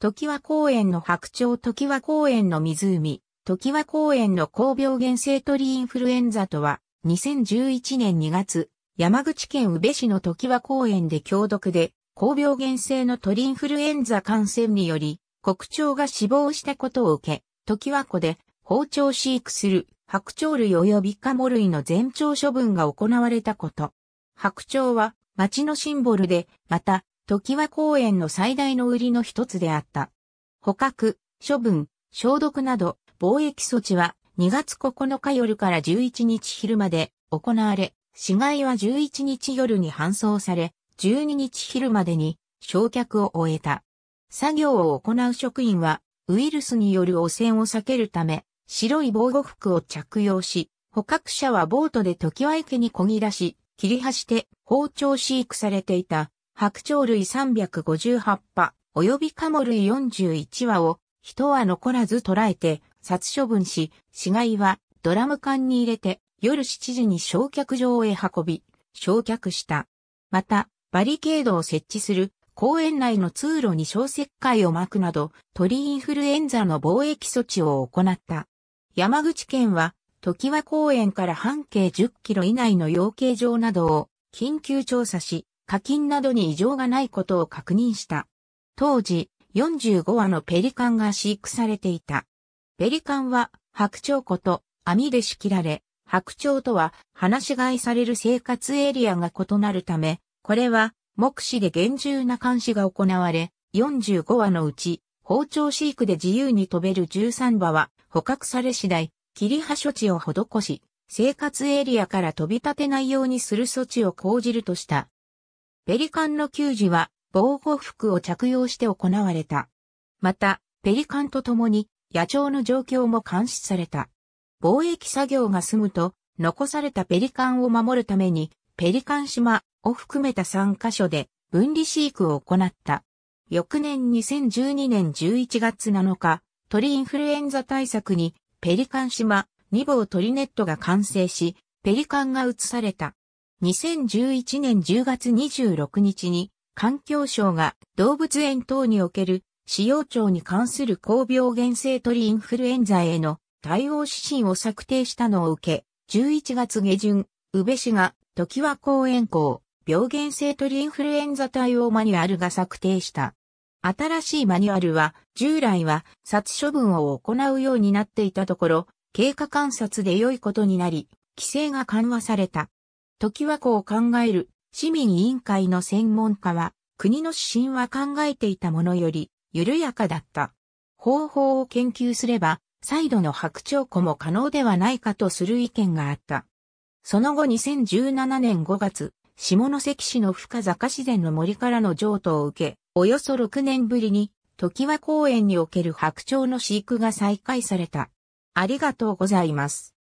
時和公園の白鳥時和公園の湖、時和公園の高病原性鳥インフルエンザとは、2011年2月、山口県宇部市の時和公園で強毒で、高病原性の鳥インフルエンザ感染により、国鳥が死亡したことを受け、時和湖で包丁飼育する白鳥類及びカモ類の全鳥処分が行われたこと。白鳥は町のシンボルで、また時は公園の最大の売りの一つであった。捕獲、処分、消毒など、防疫措置は2月9日夜から11日昼まで行われ、死骸は11日夜に搬送され、12日昼までに焼却を終えた。作業を行う職員は、ウイルスによる汚染を避けるため、白い防護服を着用し、捕獲者はボートで時は池に漕ぎ出し、切り端で包丁飼育されていた白鳥類358羽、及びカモ類41羽を、人は残らず捕らえて、殺処分し、死骸はドラム缶に入れて、夜7時に焼却場へ運び、焼却した。また、バリケードを設置する公園内の通路に消石灰を撒くなど、鳥インフルエンザの防疫措置を行った。山口県は、時和公園から半径10キロ以内の養鶏場などを緊急調査し、課金などに異常がないことを確認した。当時、45羽のペリカンが飼育されていた。ペリカンは白鳥湖と網で仕切られ、白鳥とは放し飼いされる生活エリアが異なるため、これは目視で厳重な監視が行われ、45羽のうち、包丁飼育で自由に飛べる13羽は捕獲され次第、切り破処置を施し、生活エリアから飛び立てないようにする措置を講じるとした。ペリカンの給仕は防護服を着用して行われた。また、ペリカンと共に野鳥の状況も監視された。貿易作業が済むと、残されたペリカンを守るために、ペリカン島を含めた3カ所で分離飼育を行った。翌年2012年11月7日、鳥インフルエンザ対策にペリカン島2号鳥ネットが完成し、ペリカンが移された。2011年10月26日に環境省が動物園等における使用庁に関する高病原性鳥インフルエンザへの対応指針を策定したのを受け、11月下旬、宇部市が時和公園校病原性鳥インフルエンザ対応マニュアルが策定した。新しいマニュアルは、従来は殺処分を行うようになっていたところ、経過観察で良いことになり、規制が緩和された。時和子を考える市民委員会の専門家は、国の指針は考えていたものより緩やかだった。方法を研究すれば、再度の白鳥湖も可能ではないかとする意見があった。その後2017年5月、下関市の深坂自然の森からの譲渡を受け、およそ6年ぶりに、時和公園における白鳥の飼育が再開された。ありがとうございます。